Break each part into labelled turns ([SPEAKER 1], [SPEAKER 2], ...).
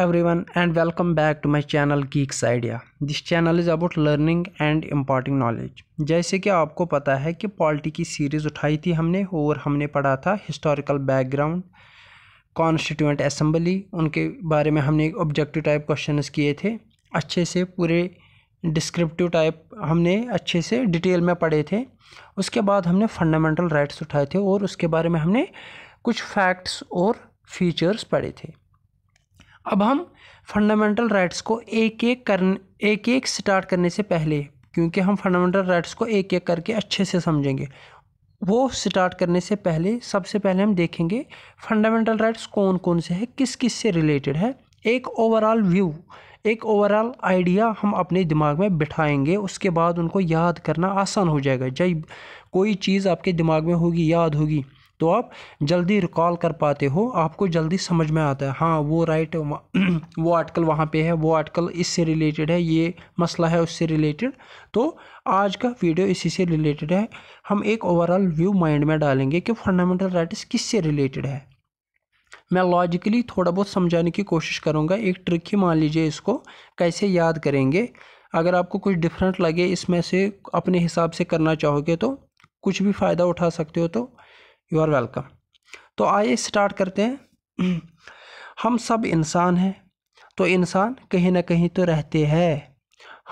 [SPEAKER 1] everyone and welcome back to my channel Geeks Idea. This channel is about learning and imparting knowledge. जैसे कि आपको पता है कि पॉलिटी की सीरीज़ उठाई थी हमने और हमने पढ़ा था हिस्टोरिकल बैकग्राउंड कॉन्स्टिट्यूंट असम्बली उनके बारे में हमने ऑब्जेक्टिव टाइप क्वेश्चन किए थे अच्छे से पूरे डिस्क्रिप्टिव टाइप हमने अच्छे से डिटेल में पढ़े थे उसके बाद हमने फंडामेंटल राइट्स उठाए थे और उसके बारे में हमने कुछ फैक्ट्स और फीचर्स पढ़े थे अब हम फंडामेंटल राइट्स को एक एक कर एक एक स्टार्ट करने से पहले क्योंकि हम फंडामेंटल राइट्स को एक एक करके अच्छे से समझेंगे वो स्टार्ट करने से पहले सबसे पहले हम देखेंगे फंडामेंटल राइट्स कौन कौन से हैं किस किस से रिलेटेड है एक ओवरऑल व्यू एक ओवरऑल आइडिया हम अपने दिमाग में बिठाएंगे उसके बाद उनको याद करना आसान हो जाएगा जब कोई चीज़ आपके दिमाग में होगी याद होगी तो आप जल्दी रिकॉल कर पाते हो आपको जल्दी समझ में आता है हाँ वो राइट वो आर्टिकल वहाँ पे है वो आर्टिकल इससे रिलेटेड है ये मसला है उससे रिलेटेड तो आज का वीडियो इसी से रिलेटेड है हम एक ओवरऑल व्यू माइंड में डालेंगे कि फंडामेंटल राइट्स किससे रिलेटेड है मैं लॉजिकली थोड़ा बहुत समझाने की कोशिश करूँगा एक ट्रिक ही मान लीजिए इसको कैसे याद करेंगे अगर आपको कुछ डिफरेंट लगे इसमें से अपने हिसाब से करना चाहोगे तो कुछ भी फ़ायदा उठा सकते हो तो यू आर वेलकम तो आइए स्टार्ट करते हैं हम सब इंसान हैं तो इंसान कहीं ना कहीं तो रहते हैं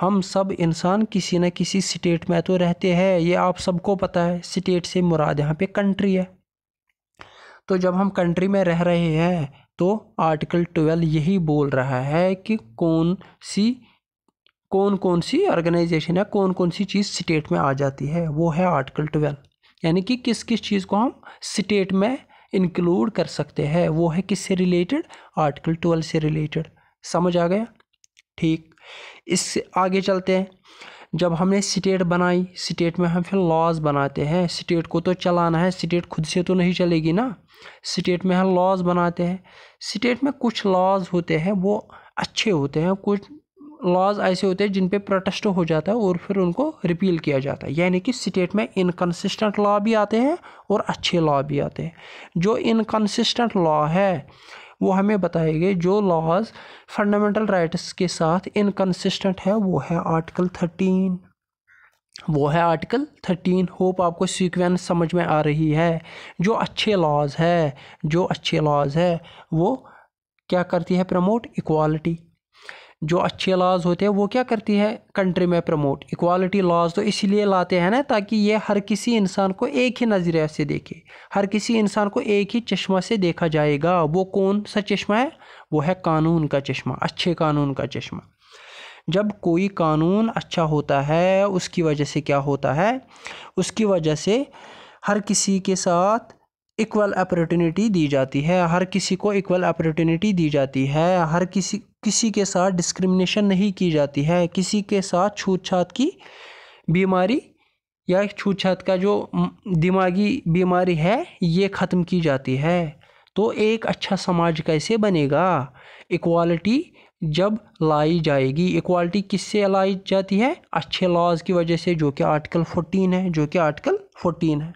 [SPEAKER 1] हम सब इंसान किसी न किसी स्टेट में तो रहते हैं ये आप सबको पता है स्टेट से मुराद यहाँ पे कंट्री है तो जब हम कंट्री में रह रहे हैं तो आर्टिकल ट्वेल्व यही बोल रहा है कि कौन सी कौन कौन सी ऑर्गेनाइजेशन है कौन कौन सी चीज़ स्टेट में आ जाती है वो है आर्टिकल ट्वेल्व यानी कि किस किस चीज़ को हम स्टेट में इंक्लूड कर सकते हैं वो है किससे रिलेटेड आर्टिकल ट्वेल्व से रिलेटेड समझ आ गया ठीक इससे आगे चलते हैं जब हमने स्टेट बनाई स्टेट में हम फिर लॉज बनाते हैं स्टेट को तो चलाना है स्टेट खुद से तो नहीं चलेगी ना स्टेट में हम लॉज बनाते हैं स्टेट में कुछ लॉज होते हैं वो अच्छे होते हैं कुछ लॉज ऐसे होते हैं जिन पे प्रोटेस्ट हो जाता है और फिर उनको रिपील किया जाता है यानी कि स्टेट में इनकन्सिस्टेंट लॉ भी आते हैं और अच्छे लॉ भी आते हैं जो इनकन्सिस्टेंट लॉ है वो हमें बताएंगे जो लॉज फंडामेंटल राइट्स के साथ इनकन्सिस्टेंट है वो है आर्टिकल थर्टीन वो है आर्टिकल थर्टीन होप आपको सीक्वेंस समझ में आ रही है जो अच्छे लॉज है जो अच्छे लॉज है वो क्या करती है प्रमोट इक्वालिटी जो अच्छे लॉज होते हैं वो क्या करती है कंट्री में प्रमोट इक्वालिटी लॉज तो इसलिए लाते हैं ना ताकि ये हर किसी इंसान को एक ही नज़रिया से देखे हर किसी इंसान को एक ही चश्मा से देखा जाएगा वो कौन सा चश्मा है वो है कानून का चश्मा अच्छे कानून का चश्मा जब कोई कानून अच्छा होता है उसकी वजह से क्या होता है उसकी वजह से हर किसी के साथ इक्वल अपॉर्चुनिटी दी जाती है हर किसी को इक्वल अपॉर्चुनिटी दी जाती है हर किसी किसी के साथ डिस्क्रिमिनेशन नहीं की जाती है किसी के साथ छूतछात की बीमारी या छूतछात का जो दिमागी बीमारी है ये ख़त्म की जाती है तो एक अच्छा समाज कैसे बनेगा इक्वालिटी जब लाई जाएगी इक्वालिटी किससे लाई जाती है अच्छे लॉज की वजह से जो कि आर्टिकल 14 है जो कि आर्टिकल 14 है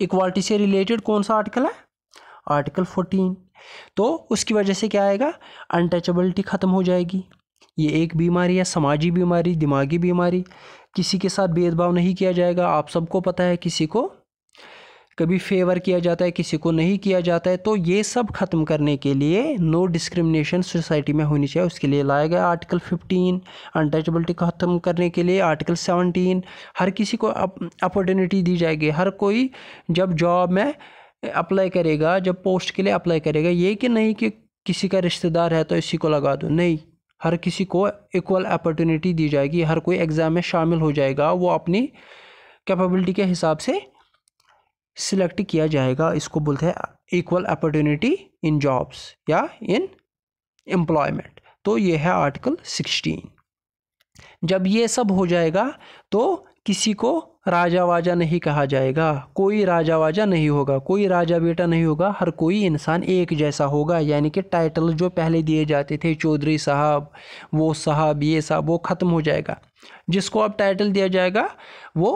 [SPEAKER 1] इक्वालिटी से रिलेटेड कौन सा आर्टिकल है आर्टिकल फोर्टीन तो उसकी वजह से क्या आएगा अनटचबिलिटी ख़त्म हो जाएगी ये एक बीमारी है समाजी बीमारी दिमागी बीमारी किसी के साथ भेदभाव नहीं किया जाएगा आप सबको पता है किसी को कभी फेवर किया जाता है किसी को नहीं किया जाता है तो ये सब ख़त्म करने के लिए नो डिस्क्रिमिनेशन सोसाइटी में होनी चाहिए उसके लिए लाया गया आर्टिकल 15 अनटचबिलिटी ख़त्म करने के लिए आर्टिकल 17 हर किसी को अपॉर्चुनिटी दी जाएगी हर कोई जब जॉब में अप्लाई करेगा जब पोस्ट के लिए अप्लाई करेगा ये कि नहीं कि किसी का रिश्तेदार है तो इसी को लगा दो नहीं हर किसी को इक्वल अपॉर्चुनिटी दी जाएगी हर कोई एग्ज़ाम में शामिल हो जाएगा वो अपनी कैपेबिलिटी के हिसाब से सिलेक्ट किया जाएगा इसको बोलते हैं इक्वल अपॉर्चुनिटी इन जॉब्स या इन एम्प्लॉयमेंट तो ये है आर्टिकल सिक्सटीन जब ये सब हो जाएगा तो किसी को राजा वाजा नहीं कहा जाएगा कोई राजा वाजा नहीं होगा कोई राजा बेटा नहीं होगा हर कोई इंसान एक जैसा होगा यानी कि टाइटल जो पहले दिए जाते थे चौधरी साहब वो साहब ये साहब वो ख़त्म हो जाएगा जिसको अब टाइटल दिया जाएगा वो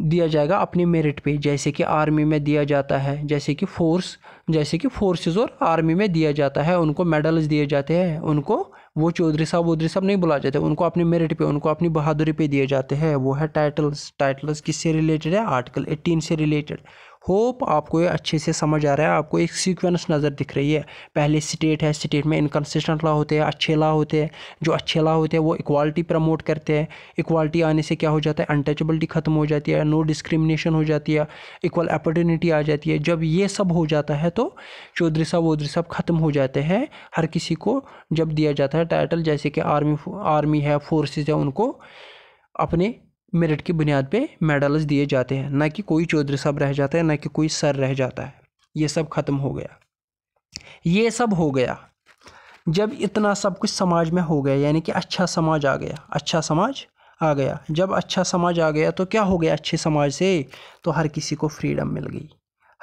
[SPEAKER 1] दिया जाएगा अपने मेरिट पे जैसे कि आर्मी में दिया जाता है जैसे कि फोर्स जैसे कि फोर्सेस और आर्मी में दिया जाता है उनको मेडल्स दिए जाते हैं उनको वो चौधरी साहब वौधरी साहब नहीं बुला जाते उनको अपने मेरिट पे उनको अपनी बहादुरी पे दिए जाते हैं वो है टाइटल्स टाइटल्स किससे रिलेटेड है आर्टिकल एटीन से रिलेटेड होप आपको ये अच्छे से समझ आ रहा है आपको एक सीक्वेंस नज़र दिख रही है पहले स्टेट है स्टेट में इनकन्सिस्टेंट लॉ होते हैं अच्छे लॉ होते हैं जो अच्छे लॉ होते हैं वो इक्वालिटी प्रमोट करते हैं इक्वालिटी आने से क्या हो जाता है अनटचबलिटी ख़त्म हो जाती है नो डिस्क्रिमिनेशन हो जाती है इक्वल अपॉर्चुनिटी आ जाती है जब ये सब हो जाता है तो चौधरी साहब वौधरी साहब ख़त्म हो जाते हैं हर किसी को जब दिया जाता है टाइटल जैसे कि आर्मी आर्मी है फोर्सेज है उनको अपने मेरिट की बुनियाद पे मेडल्स दिए जाते हैं ना कि कोई चौधरी साहब रह जाता है ना कि कोई सर रह जाता है ये सब ख़त्म हो गया ये सब हो गया जब इतना सब कुछ समाज में हो गया यानी कि अच्छा समाज आ गया अच्छा समाज आ गया जब अच्छा समाज आ गया तो क्या हो गया अच्छे समाज से तो हर किसी को फ्रीडम मिल गई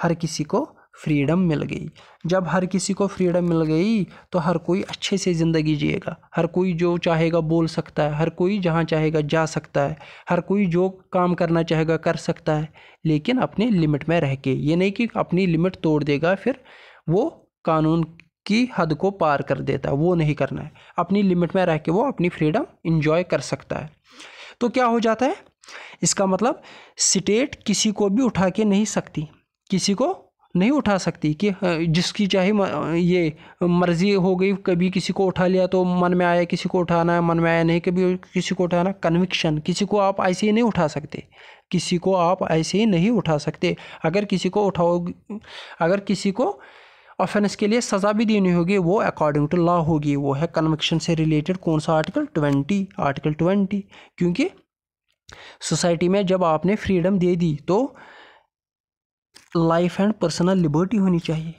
[SPEAKER 1] हर किसी को फ्रीडम मिल गई जब हर किसी को फ्रीडम मिल गई तो हर कोई अच्छे से ज़िंदगी जिएगा हर कोई जो चाहेगा बोल सकता है हर कोई जहाँ चाहेगा जा सकता है हर कोई जो काम करना चाहेगा कर सकता है लेकिन अपने लिमिट में रह के ये नहीं कि अपनी लिमिट तोड़ देगा फिर वो कानून की हद को पार कर देता है वो नहीं करना है अपनी लिमिट में रह के वो अपनी फ्रीडम इंजॉय कर सकता है तो क्या हो जाता है इसका मतलब स्टेट किसी को भी उठा के नहीं सकती किसी को नहीं उठा सकती कि जिसकी चाहे ये मर्ज़ी हो गई कभी किसी को उठा लिया तो मन में आया किसी को उठाना है मन में आया नहीं कभी किसी को उठाना कन्विक्शन किसी को आप ऐसे ही नहीं उठा सकते किसी को आप ऐसे ही नहीं उठा सकते अगर किसी को उठाओ अगर किसी को ऑफेंस के लिए सज़ा भी देनी होगी वो अकॉर्डिंग टू लॉ होगी वो है कन्विक्शन से रिलेटेड कौन सा आर्टिकल ट्वेंटी आर्टिकल ट्वेंटी क्योंकि सोसाइटी में जब आपने फ्रीडम दे दी तो लाइफ एंड पर्सनल लिबर्टी होनी चाहिए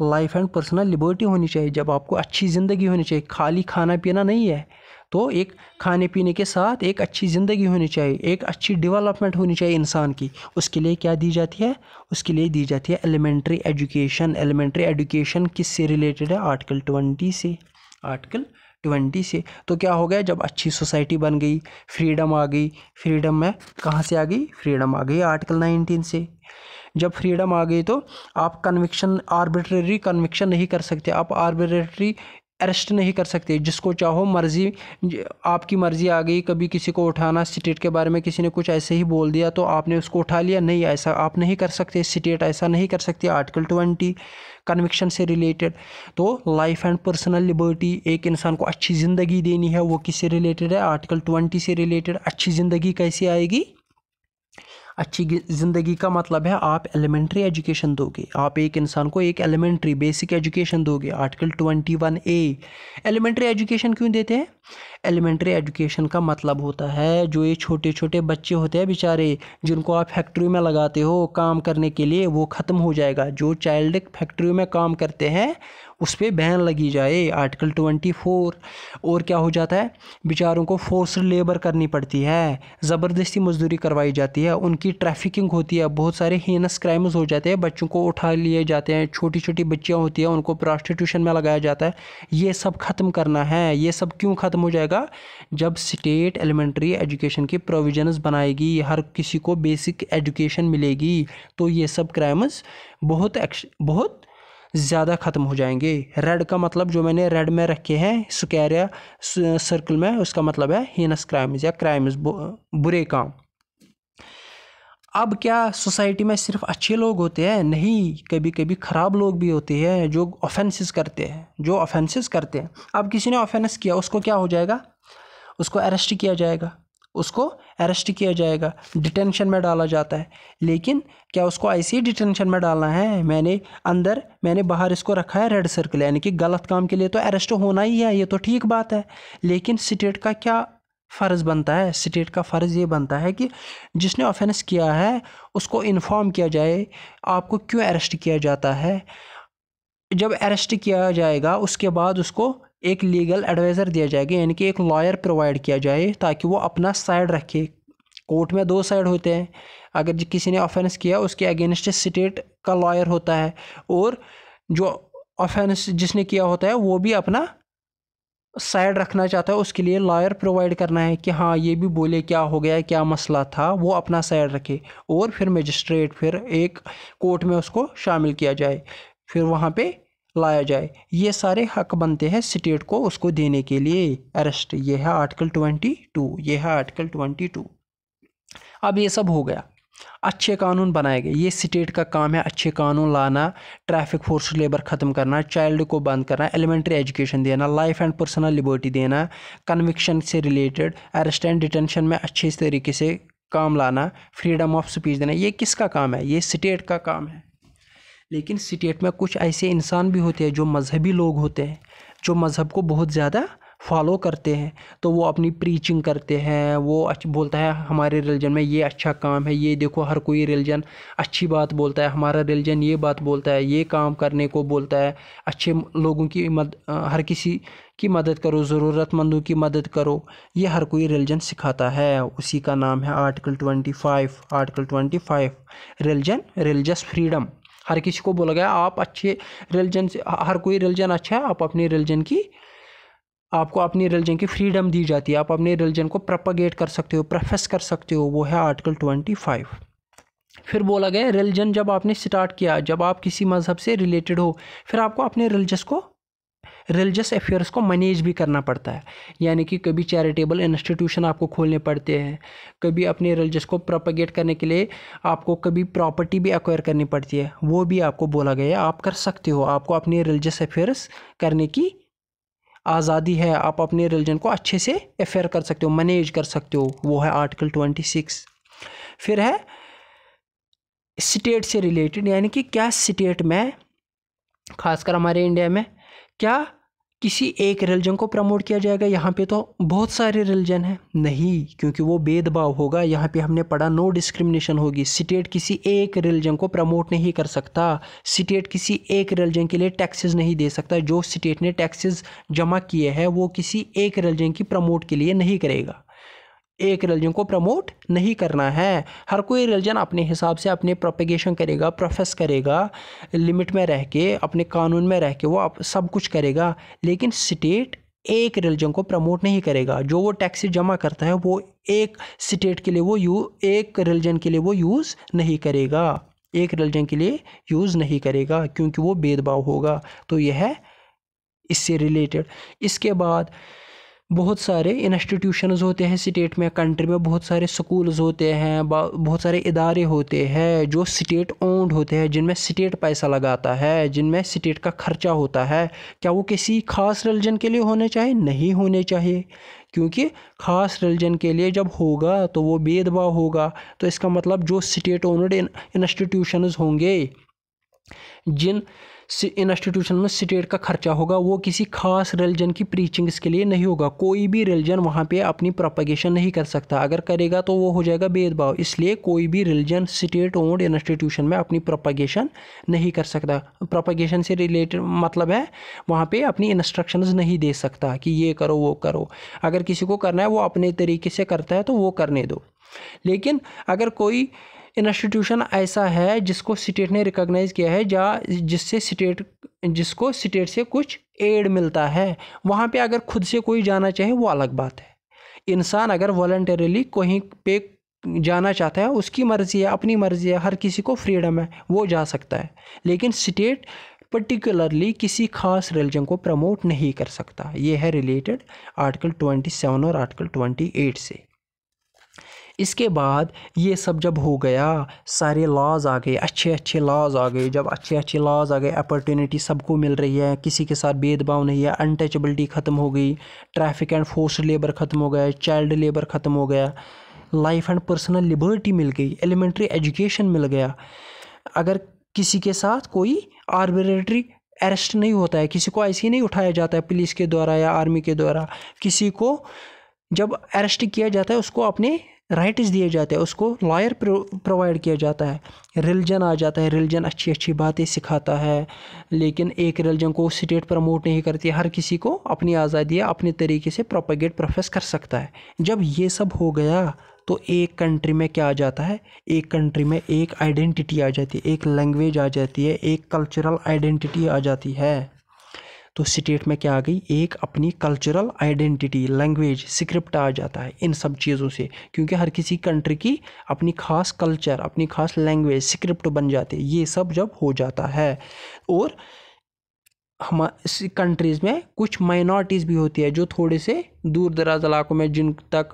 [SPEAKER 1] लाइफ एंड पर्सनल लिबर्टी होनी चाहिए जब आपको अच्छी ज़िंदगी होनी चाहिए खाली खाना पीना नहीं है तो एक खाने पीने के साथ एक अच्छी ज़िंदगी होनी चाहिए एक अच्छी डेवलपमेंट होनी चाहिए इंसान की उसके लिए क्या दी जाती है उसके लिए दी जाती है एलिमेंट्री एजुकेशन एलिमेंट्री एजुकेशन से रिलेटेड है आर्टिकल ट्वेंटी से आर्टिकल ट्वेंटी से तो क्या हो गया जब अच्छी सोसाइटी बन गई फ्रीडम आ गई फ्रीडम में कहाँ से आ गई फ्रीडम आ गई आर्टिकल नाइनटीन से जब फ्रीडम आ गई तो आप कन्विक्शन आर्बिट्रेरी कन्विक्शन नहीं कर सकते आप आर्बिट्रेरी अरेस्ट नहीं कर सकते जिसको चाहो मर्ज़ी आपकी मर्ज़ी आ गई कभी किसी को उठाना स्टेट के बारे में किसी ने कुछ ऐसे ही बोल दिया तो आपने उसको उठा लिया नहीं ऐसा आप नहीं कर सकते स्टेट ऐसा नहीं कर सकते आर्टिकल ट्वेंटी कन्विक्शन से रिलेटेड तो लाइफ एंड पर्सनल लिबर्टी एक इंसान को अच्छी ज़िंदगी देनी है वो किससे रिलेटेड है आर्टिकल ट्वेंटी से रिलेटेड अच्छी ज़िंदगी कैसे आएगी अच्छी ज़िंदगी का मतलब है आप एलिमेंट्री एजुकेशन दोगे आप एक इंसान को एक एलिमेंट्री बेसिक एजुकेशन दोगे article twenty one A elementary education क्यों देते हैं एलिमेंट्री एजुकेशन का मतलब होता है जो ये छोटे छोटे बच्चे होते हैं बेचारे जिनको आप फैक्ट्री में लगाते हो काम करने के लिए वो ख़त्म हो जाएगा जो चाइल्ड फैक्ट्री में काम करते हैं उस पर बैन लगी जाए आर्टिकल ट्वेंटी फोर और क्या हो जाता है बेचारों को फोर्स लेबर करनी पड़ती है ज़बरदस्ती मजदूरी करवाई जाती है उनकी ट्रैफिकिंग होती है बहुत सारे हीनस क्राइम्स हो जाते हैं बच्चों को उठा लिए जाते हैं छोटी छोटी बच्चियाँ होती हैं उनको प्रॉस्टिट्यूशन में लगाया जाता है ये सब ख़त्म करना है ये सब क्यों ख़त्म हो जाएगा जब स्टेट एलिमेंट्री एजुकेशन की प्रोविजन बनाएगी हर किसी को बेसिक एजुकेशन मिलेगी तो ये सब क्राइम्स बहुत बहुत ज़्यादा ख़त्म हो जाएंगे रेड का मतलब जो मैंने रेड में रखे हैं स्क्र या सर्कल में उसका मतलब है हीनस क्राइम्स या क्राइम्स बुरे काम अब क्या सोसाइटी में सिर्फ अच्छे लोग होते हैं नहीं कभी कभी ख़राब लोग भी होते हैं जो ऑफेंसेस करते हैं जो ऑफेंसेस करते हैं अब किसी ने ऑफेंस किया उसको क्या हो जाएगा उसको अरेस्ट किया जाएगा उसको अरेस्ट किया जाएगा डिटेंशन में डाला जाता है लेकिन क्या उसको ऐसे ही डिटेंशन में डालना है मैंने अंदर मैंने बाहर इसको रखा है रेड सर्कल यानी कि गलत काम के लिए तो अरेस्ट होना ही है ये तो ठीक बात है लेकिन स्टेट का क्या फ़र्ज़ बनता है स्टेट का फ़र्ज़ ये बनता है कि जिसने ऑफेंस किया है उसको इन्फॉर्म किया जाए आपको क्यों अरेस्ट किया जाता है जब अरेस्ट किया जाएगा उसके बाद उसको एक लीगल एडवाइज़र दिया जाएगा यानी कि एक लॉयर प्रोवाइड किया जाए ताकि वो अपना साइड रखे कोर्ट में दो साइड होते हैं अगर किसी ने ऑफेंस किया उसके अगेंस्ट स्टेट का लॉयर होता है और जो ऑफेंस जिसने किया होता है वो भी अपना साइड रखना चाहता है उसके लिए लॉयर प्रोवाइड करना है कि हाँ ये भी बोले क्या हो गया क्या मसला था वो अपना साइड रखे और फिर मजिस्ट्रेट फिर एक कोर्ट में उसको शामिल किया जाए फिर वहाँ पे लाया जाए ये सारे हक बनते हैं स्टेट को उसको देने के लिए अरेस्ट ये है आर्टिकल ट्वेंटी टू ये है आर्टिकल ट्वेंटी टू अब ये सब हो गया अच्छे कानून बनाए गए ये स्टेट का काम है अच्छे कानून लाना ट्रैफिक फोर्स लेबर ख़त्म करना चाइल्ड को बंद करना एलिमेंट्री एजुकेशन देना लाइफ एंड पर्सनल लिबर्टी देना कन्विक्शन से रिलेटेड अरेस्ट एंड डिटेंशन में अच्छे तरीके से काम लाना फ्रीडम ऑफ स्पीच देना ये किसका काम है ये स्टेट का काम है लेकिन स्टेट में कुछ ऐसे इंसान भी होते हैं जो मजहबी लोग होते हैं जो मज़हब को बहुत ज़्यादा फॉलो करते हैं तो वो अपनी प्रीचिंग करते हैं वो अच्छा बोलता है हमारे रिलीजन में ये अच्छा काम है ये देखो हर कोई रिलीजन अच्छी बात बोलता है हमारा रिलीजन ये बात बोलता है ये काम करने को बोलता है अच्छे लोगों की मद हर किसी की मदद करो ज़रूरतमंदों की मदद करो ये हर कोई रिलीजन सिखाता है उसी का नाम है article twenty five article twenty five religion religious freedom हर किसी को बोला गया आप अच्छे रिलीजन से हर कोई रिलीजन अच्छा है आप अपनी रिलीजन की आपको अपनी रिलीजन की फ्रीडम दी जाती है आप अपने रिलीजन को प्रपोगेट कर सकते हो प्रोफेस कर सकते हो वो है आर्टिकल ट्वेंटी फाइव फिर बोला गया रिलीजन जब आपने स्टार्ट किया जब आप किसी मज़हब से रिलेटेड हो फिर आपको अपने रिलीजस को रिलीजियस अफेयर्स को मैनेज भी करना पड़ता है यानी कि कभी चैरिटेबल इंस्टीट्यूशन आपको खोलने पड़ते हैं कभी अपने रिलीजियस को प्रोपोगेट करने के लिए आपको कभी प्रॉपर्टी भी अक्वायर करनी पड़ती है वो भी आपको बोला गया है आप कर सकते हो आपको अपने रिलीजियस अफेयर्स करने की आज़ादी है आप अपने रिलीजन को अच्छे से अफेयर कर सकते हो मैनेज कर सकते हो वो है आर्टिकल ट्वेंटी सिक्स फिर है स्टेट से रिलेटेड यानी कि क्या स्टेट में खासकर हमारे इंडिया में क्या किसी एक रिलीजन को प्रमोट किया जाएगा यहाँ पे तो बहुत सारे रिलीजन हैं नहीं क्योंकि वो भेदभाव होगा यहाँ पे हमने पढ़ा नो डिस्क्रिमिनेशन होगी स्टेट किसी एक रिलीजन को प्रमोट नहीं कर सकता स्टेट किसी एक रिलीजन के लिए टैक्सेस नहीं दे सकता जो स्टेट ने टैक्सेस जमा किए हैं वो किसी एक रिलीजन की प्रमोट के लिए नहीं करेगा एक रिलीजन को प्रमोट नहीं करना है हर कोई रिलीजन अपने हिसाब से अपने प्रोपिगेशन करेगा प्रोफेस करेगा लिमिट में रह के अपने कानून में रह के वो सब कुछ करेगा लेकिन स्टेट एक रिलीजन को प्रमोट नहीं करेगा जो वो टैक्सी जमा करता है वो एक स्टेट के लिए वो यू एक रिलीजन के लिए वो यूज़ नहीं करेगा एक रिलीजन के लिए यूज़ नहीं करेगा क्योंकि वो भेदभाव होगा तो यह है इससे रिलेटेड इसके बाद बहुत सारे इंस्टीट्यूशंस होते हैं स्टेट में कंट्री में बहुत सारे स्कूल्स होते हैं बहुत सारे इदारे होते हैं जो स्टेट ओन्ड होते हैं जिनमें स्टेट पैसा लगाता है जिनमें स्टेट का खर्चा होता है क्या वो किसी खास रिलीजन के लिए होने चाहिए नहीं होने चाहिए क्योंकि खास रिलीजन के लिए जब होगा तो वो भेदभाव होगा तो इसका मतलब जो स्टेट ओनड इंस्टीट्यूशनस होंगे जिन इंस्टीट्यूशन में स्टेट का खर्चा होगा वो किसी खास रिलीजन की प्रीचिंग्स के लिए नहीं होगा कोई भी रिलीजन वहाँ पे अपनी प्रोपगेशन नहीं कर सकता अगर करेगा तो वो हो जाएगा भेदभाव इसलिए कोई भी रिलीजन स्टेट ओन्ड इंस्टीट्यूशन में अपनी प्रोपगेशन नहीं कर सकता प्रोपगेशन से रिलेटेड मतलब है वहाँ पर अपनी इंस्ट्रक्शन नहीं दे सकता कि ये करो वो करो अगर किसी को करना है वो अपने तरीके से करता है तो वो करने दो लेकिन अगर कोई इंस्टीट्यूशन ऐसा है जिसको स्टेट ने रिकॉग्नाइज किया है या जिससे स्टेट जिसको स्टेट से कुछ एड मिलता है वहाँ पे अगर खुद से कोई जाना चाहे वो अलग बात है इंसान अगर वॉल्टरली कहीं पे जाना चाहता है उसकी मर्ज़ी है अपनी मर्ज़ी है हर किसी को फ्रीडम है वो जा सकता है लेकिन स्टेट पर्टिकुलरली किसी खास रिलीजन को प्रमोट नहीं कर सकता ये है रिलेटेड आर्टिकल 27 और आर्टिकल 28 से इसके बाद ये सब जब हो गया सारे लॉज आ गए अच्छे अच्छे लॉज आ गए जब अच्छे अच्छे लॉज आ गए अपॉर्चुनिटी सबको मिल रही है किसी के साथ भेदभाव नहीं है अनटचबिलिटी ख़त्म हो गई ट्रैफिक एंड फोर्स लेबर ख़त्म हो गया चाइल्ड लेबर ख़त्म हो गया लाइफ एंड पर्सनल लिबर्टी मिल गई एलिमेंट्री एजुकेशन मिल गया अगर किसी के साथ कोई आर्बिट्रेटरी अरेस्ट नहीं होता है किसी को ऐसे ही नहीं उठाया जाता है पुलिस के द्वारा या आर्मी के द्वारा किसी को जब अरेस्ट किया जाता है उसको अपने राइट्स दिए जाते हैं उसको लॉयर प्रोवाइड किया जाता है रिलीजन आ जाता है रिलीजन अच्छी अच्छी बातें सिखाता है लेकिन एक रिलीजन को स्टेट प्रमोट नहीं करती हर किसी को अपनी आज़ादी अपने तरीके से प्रोपेगेट प्रोफेस कर सकता है जब ये सब हो गया तो एक कंट्री में क्या आ जाता है एक कंट्री में एक आइडेंटिटी आ जाती है एक लैंग्वेज आ जाती है एक कल्चरल आइडेंटिटी आ जाती है तो स्टेट में क्या आ गई एक अपनी कल्चरल आइडेंटिटी लैंग्वेज स्क्रिप्ट आ जाता है इन सब चीज़ों से क्योंकि हर किसी कंट्री की अपनी खास कल्चर अपनी खास लैंग्वेज स्क्रिप्ट बन जाती है ये सब जब हो जाता है और हम कंट्रीज़ में कुछ माइनॉरिटीज़ भी होती है जो थोड़े से दूर दराज इलाकों में जिन तक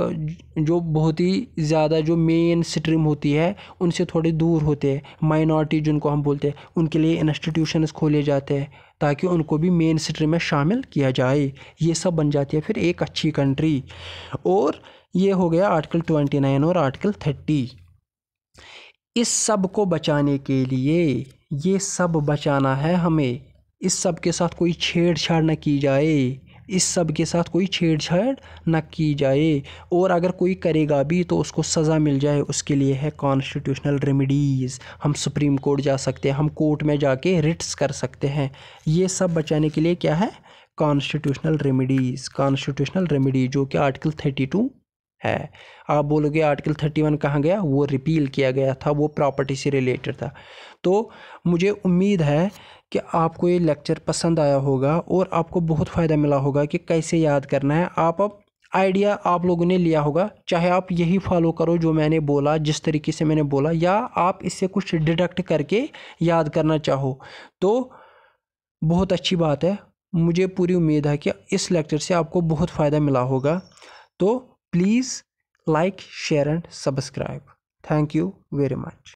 [SPEAKER 1] जो बहुत ही ज़्यादा जो मेन स्ट्रीम होती है उनसे थोड़े दूर होते हैं माइनॉरिटी जिनको हम बोलते हैं उनके लिए इंस्टीट्यूशनस खोले जाते हैं ताकि उनको भी मेन स्ट्रीम में शामिल किया जाए ये सब बन जाती है फिर एक अच्छी कंट्री और ये हो गया आर्टिकल ट्वेंटी नाइन और आर्टिकल थर्टी इस सब को बचाने के लिए ये सब बचाना है हमें इस सब के साथ कोई छेड़छाड़ न की जाए इस सब के साथ कोई छेड़छाड़ न की जाए और अगर कोई करेगा भी तो उसको सज़ा मिल जाए उसके लिए है कॉन्स्टिट्यूशनल रेमिडीज़ हम सुप्रीम कोर्ट जा सकते हैं हम कोर्ट में जाके रिट्स कर सकते हैं ये सब बचाने के लिए क्या है कॉन्स्टिट्यूशनल रेमिडीज़ कॉन्स्टिट्यूशनल रेमिडी जो कि आर्टिकल थर्टी टू है आप बोलोगे आर्टिकल थर्टी वन कहाँ गया वो रिपील किया गया था वो प्रॉपर्टी से रिलेटेड था तो मुझे उम्मीद है कि आपको ये लेक्चर पसंद आया होगा और आपको बहुत फ़ायदा मिला होगा कि कैसे याद करना है आप अब आइडिया आप लोगों ने लिया होगा चाहे आप यही फॉलो करो जो मैंने बोला जिस तरीके से मैंने बोला या आप इससे कुछ डिडक्ट करके याद करना चाहो तो बहुत अच्छी बात है मुझे पूरी उम्मीद है कि इस लेक्चर से आपको बहुत फ़ायदा मिला होगा तो please like share and subscribe thank you very much